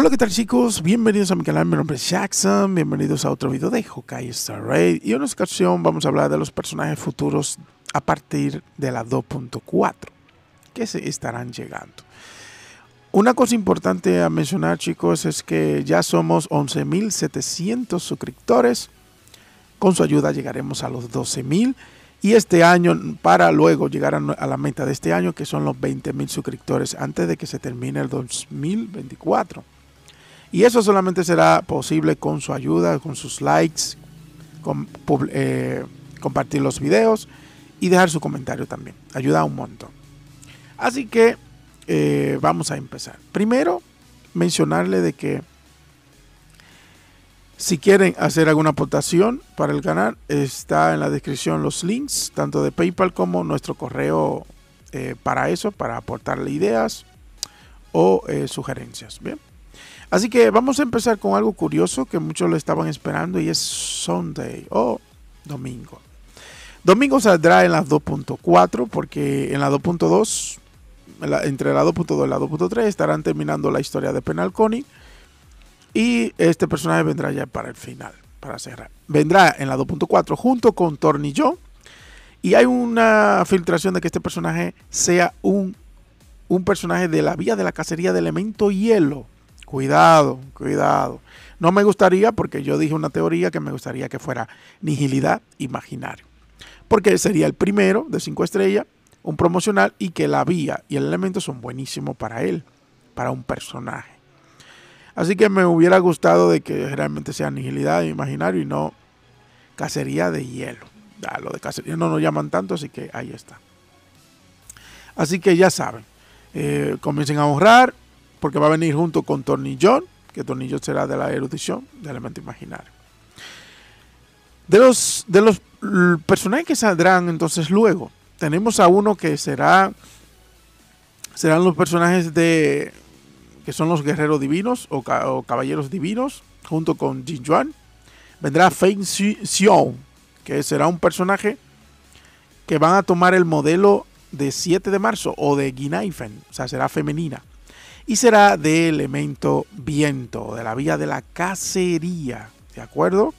Hola, ¿qué tal chicos? Bienvenidos a mi canal, mi nombre es Jackson, bienvenidos a otro video de Hawkeye Star Raid y en esta ocasión vamos a hablar de los personajes futuros a partir de la 2.4 que se estarán llegando. Una cosa importante a mencionar chicos es que ya somos 11.700 suscriptores, con su ayuda llegaremos a los 12.000 y este año para luego llegar a, la meta de este año que son los 20.000 suscriptores antes de que se termine el 2024. Y eso solamente será posible con su ayuda, con sus likes, con, eh, compartir los videos y dejar su comentario también. Ayuda un montón. Así que eh, vamos a empezar. Primero, mencionarle de que si quieren hacer alguna aportación para el canal, está en la descripción los links, tanto de PayPal como nuestro correo eh, para eso, para aportarle ideas o sugerencias. Bien. Así que vamos a empezar con algo curioso que muchos lo estaban esperando y es Sunday o domingo. Domingo saldrá en la 2.4 porque en la 2.2, entre la 2.2 y la 2.3 estarán terminando la historia de Penal y este personaje vendrá ya para el final, para cerrar. Vendrá en la 2.4 junto con Tornillo y hay una filtración de que este personaje sea un, un personaje de la vía de la cacería de elemento hielo Cuidado, cuidado. No me gustaría, porque yo dije una teoría que me gustaría que fuera Nigilidad Imaginario. Porque sería el primero de cinco estrellas, un promocional y que la vía y el elemento son buenísimos para él, para un personaje. Así que me hubiera gustado de que realmente sea Nigilidad imaginario y no cacería de hielo. Ah, lo de cacería no nos llaman tanto, así que ahí está. Así que ya saben, eh, comiencen a ahorrar, porque va a venir junto con Tornillón, que Tornillón será de la erudición, de elemento imaginario. De los, de los personajes que saldrán entonces luego, tenemos a uno que será, serán los personajes de, que son los guerreros divinos o, caballeros divinos, junto con Jin Yuan. Vendrá Feng Xiong, que será un personaje que van a tomar el modelo de 7 de marzo o de Guinaifen, o sea, será femenina y será de elemento viento, de la vía de la cacería, ¿de acuerdo?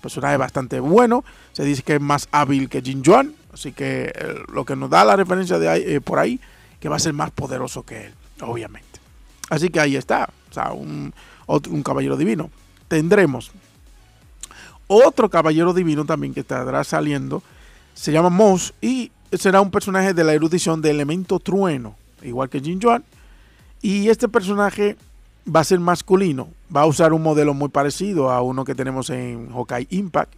Personaje bastante bueno, se dice que es más hábil que Jin Yuan, así que eh, lo que nos da la referencia de ahí, eh, por ahí, que va a ser más poderoso que él, obviamente. Así que ahí está, o sea, un, un caballero divino. Tendremos otro caballero divino también que estará saliendo. Se llama Moss y será un personaje de la erudición de elemento trueno, igual que Jin Yuan. Y este personaje va a ser masculino, va a usar un modelo muy parecido a uno que tenemos en Hawkeye Impact,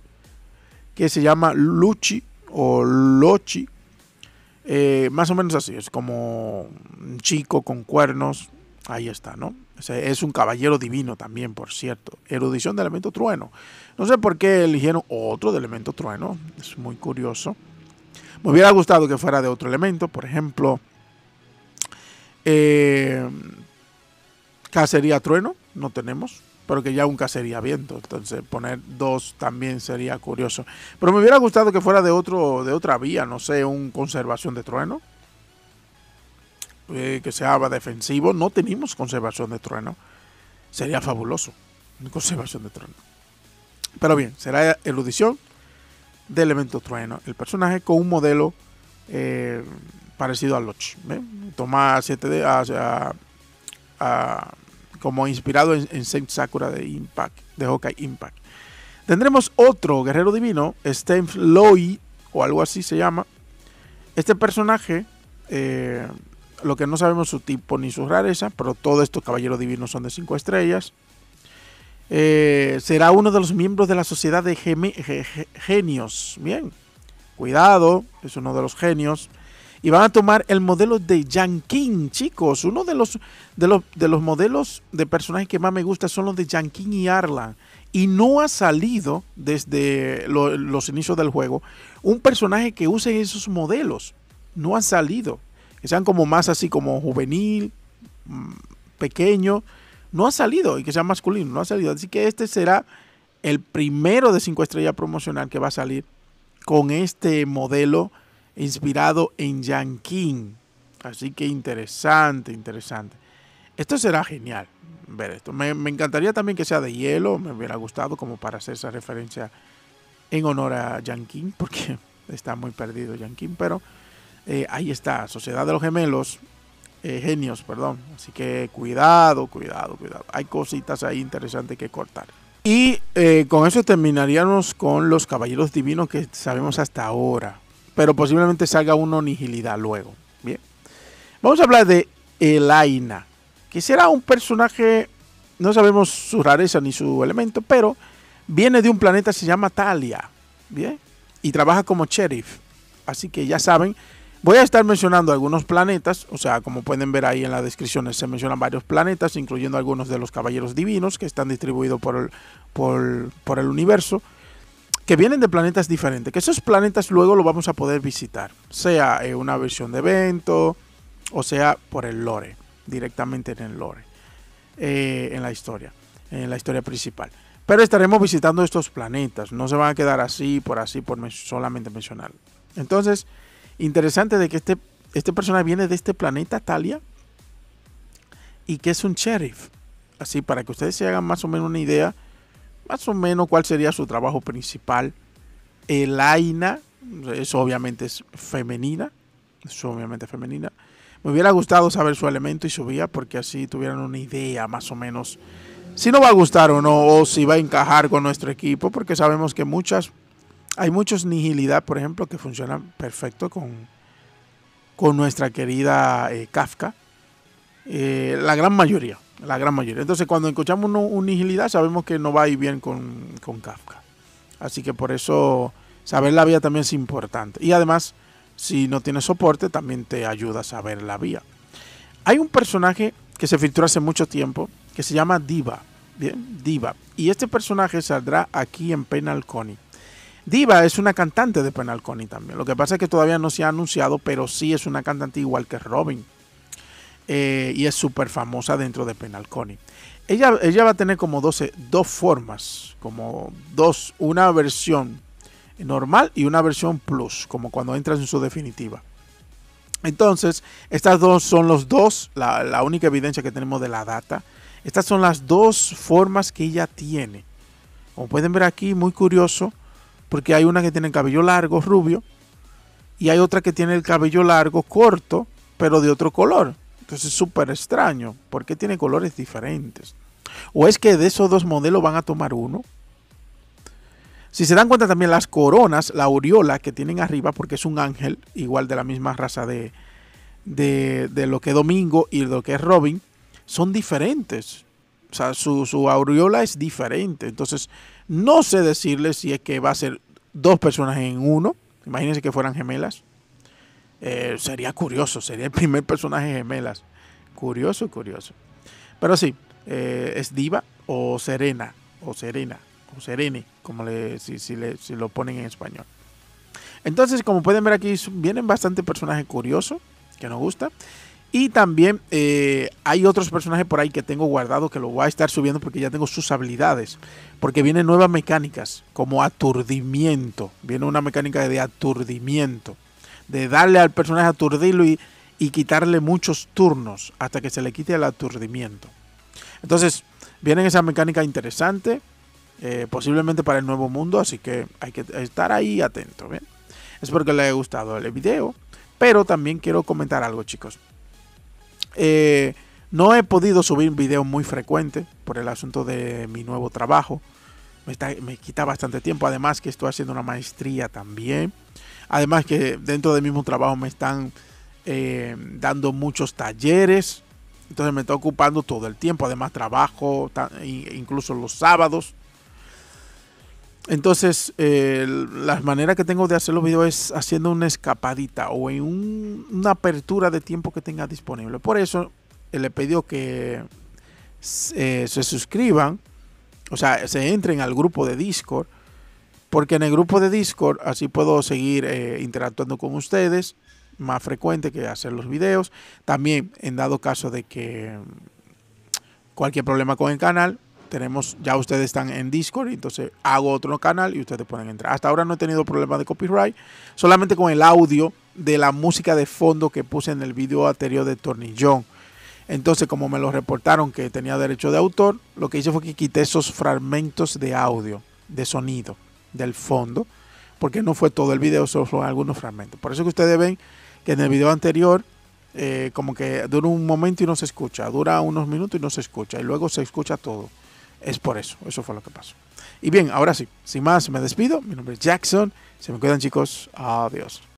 que se llama Luchi o Lochi. Eh, más o menos así, es como un chico con cuernos. Ahí está, ¿no? Es un caballero divino también, por cierto. Erudición de elemento trueno. No sé por qué eligieron otro de elemento trueno. Es muy curioso. Me hubiera gustado que fuera de otro elemento. Por ejemplo, eh, cacería trueno, no tenemos, pero que ya un cacería viento. Entonces, poner dos también sería curioso. Pero me hubiera gustado que fuera de otro, de otra vía, no sé, un conservación de trueno. Eh, que sea defensivo. No tenemos conservación de trueno. Sería fabuloso. Conservación de trueno. Pero bien, será eludición de elemento trueno. El personaje con un modelo eh, parecido a Lodge. Toma 7D como inspirado en, Saint Sakura de Impact, de Hawkeye Impact. Tendremos otro guerrero divino, Steve loi, o algo así se llama. Este personaje, eh, lo que no sabemos su tipo ni su rareza, pero todos estos caballeros divinos son de 5 estrellas. Eh, será uno de los miembros de la sociedad de genios. Bien, cuidado, es uno de los genios y van a tomar el modelo de Yankin, chicos. Uno de los, de los, modelos de personajes que más me gusta son los de Yankin y Arlan. Y no ha salido desde los inicios del juego un personaje que use esos modelos. No ha salido. Que sean como más así como juvenil, mm, pequeño. No ha salido y que sean masculinos. No ha salido. Así que este será el primero de cinco estrellas promocional que va a salir con este modelo inspirado en King. Así que interesante, interesante. Esto será genial ver esto. Me, encantaría también que sea de hielo, me hubiera gustado como para hacer esa referencia en honor a Yankin, porque está muy perdido Yankin, pero eh, ahí está, Sociedad de los Gemelos, eh, Genios, perdón. Así que cuidado, cuidado, cuidado. Hay cositas ahí interesantes que cortar. Y eh, con eso terminaríamos con los Caballeros Divinos que sabemos hasta ahora pero posiblemente salga una nigilidad luego. Bien. Vamos a hablar de Elaina, que será un personaje, no sabemos su rareza ni su elemento, pero viene de un planeta se llama Talia, ¿bien? Y trabaja como sheriff. Así que ya saben, voy a estar mencionando algunos planetas, o sea, como pueden ver ahí en las descripciones se mencionan varios planetas, incluyendo algunos de los caballeros divinos que están distribuidos por por, por el universo que vienen de planetas diferentes, que esos planetas luego lo vamos a poder visitar, sea en eh, una versión de evento o sea por el lore, directamente en el lore, eh, en la historia, en la historia principal. Pero estaremos visitando estos planetas, no se van a quedar así, por así, por solamente mencionar. Entonces, interesante de que este, este personaje viene de este planeta Talia y que es un sheriff. Así, para que ustedes se hagan más o menos una idea más o menos cuál sería su trabajo principal. El Aina, eso obviamente es femenina, eso obviamente femenina. Me hubiera gustado saber su elemento y su vía porque así tuvieran una idea más o menos si nos va a gustar o no o si va a encajar con nuestro equipo porque sabemos que muchas hay muchos Nigilidad, por ejemplo, que funcionan perfecto con, con nuestra querida eh, Kafka. Eh, la gran mayoría. La gran mayoría. Entonces, cuando escuchamos una unigilidad, sabemos que no va a ir bien con, Kafka. Así que por eso saber la vía también es importante. Y además, si no tienes soporte, también te ayuda a saber la vía. Hay un personaje que se filtró hace mucho tiempo que se llama Diva. Bien, Diva. Y este personaje saldrá aquí en Penal Diva es una cantante de Penal también. Lo que pasa es que todavía no se ha anunciado, pero sí es una cantante igual que Robin. Eh, y es súper famosa dentro de Penalconi. Ella, ella va a tener como 12, dos formas, como dos, una versión normal y una versión plus, como cuando entras en su definitiva. Entonces, estas dos son los dos, la, la única evidencia que tenemos de la data. Estas son las dos formas que ella tiene. Como pueden ver aquí, muy curioso, porque hay una que tiene el cabello largo, rubio, y hay otra que tiene el cabello largo, corto, pero de otro color. Entonces es súper extraño. ¿Por qué tiene colores diferentes? ¿O es que de esos dos modelos van a tomar uno? Si se dan cuenta también las coronas, la aureola que tienen arriba, porque es un ángel, igual de la misma raza de, de, lo que es Domingo y lo que es Robin, son diferentes. O sea, su, su aureola es diferente. Entonces, no sé decirle si es que va a ser dos personas en uno. Imagínense que fueran gemelas. Eh, sería curioso, sería el primer personaje gemelas. Curioso, curioso. Pero sí, eh, es diva o serena, o serena, o serene, como le, si, le, lo ponen en español. Entonces, como pueden ver aquí, vienen bastante personajes curiosos que nos gusta. Y también eh, hay otros personajes por ahí que tengo guardado que lo voy a estar subiendo porque ya tengo sus habilidades. Porque vienen nuevas mecánicas, como aturdimiento. Viene una mecánica de aturdimiento de darle al personaje aturdirlo y, y quitarle muchos turnos hasta que se le quite el aturdimiento. Entonces, viene esa mecánica interesante, eh, posiblemente para el nuevo mundo, así que hay que estar ahí atento. Espero que les haya gustado el video, pero también quiero comentar algo, chicos. Eh, no he podido subir un video muy frecuente por el asunto de mi nuevo trabajo me, quita bastante tiempo. Además que estoy haciendo una maestría también. Además que dentro del mismo trabajo me están eh, dando muchos talleres. Entonces me está ocupando todo el tiempo. Además trabajo incluso los sábados. Entonces la manera que tengo de hacer los videos es haciendo una escapadita o en una apertura de tiempo que tenga disponible. Por eso eh, le pido que eh, se suscriban o sea, se entren al grupo de Discord, porque en el grupo de Discord así puedo seguir eh, interactuando con ustedes más frecuente que hacer los videos. También, en dado caso de que mm, cualquier problema con el canal, tenemos, ya ustedes están en Discord, entonces hago otro canal y ustedes pueden entrar. Hasta ahora no he tenido problema de copyright, solamente con el audio de la música de fondo que puse en el video anterior de Tornillón. Entonces, como me lo reportaron que tenía derecho de autor, lo que hice fue que quité esos fragmentos de audio, de sonido, del fondo, porque no fue todo el video, solo fueron algunos fragmentos. Por eso que ustedes ven que en el video anterior, eh, como que dura un momento y no se escucha, dura unos minutos y no se escucha, y luego se escucha todo. Es por eso, eso fue lo que pasó. Y bien, ahora sí, sin más, me despido. Mi nombre es Jackson. Se me cuidan, chicos. Adiós.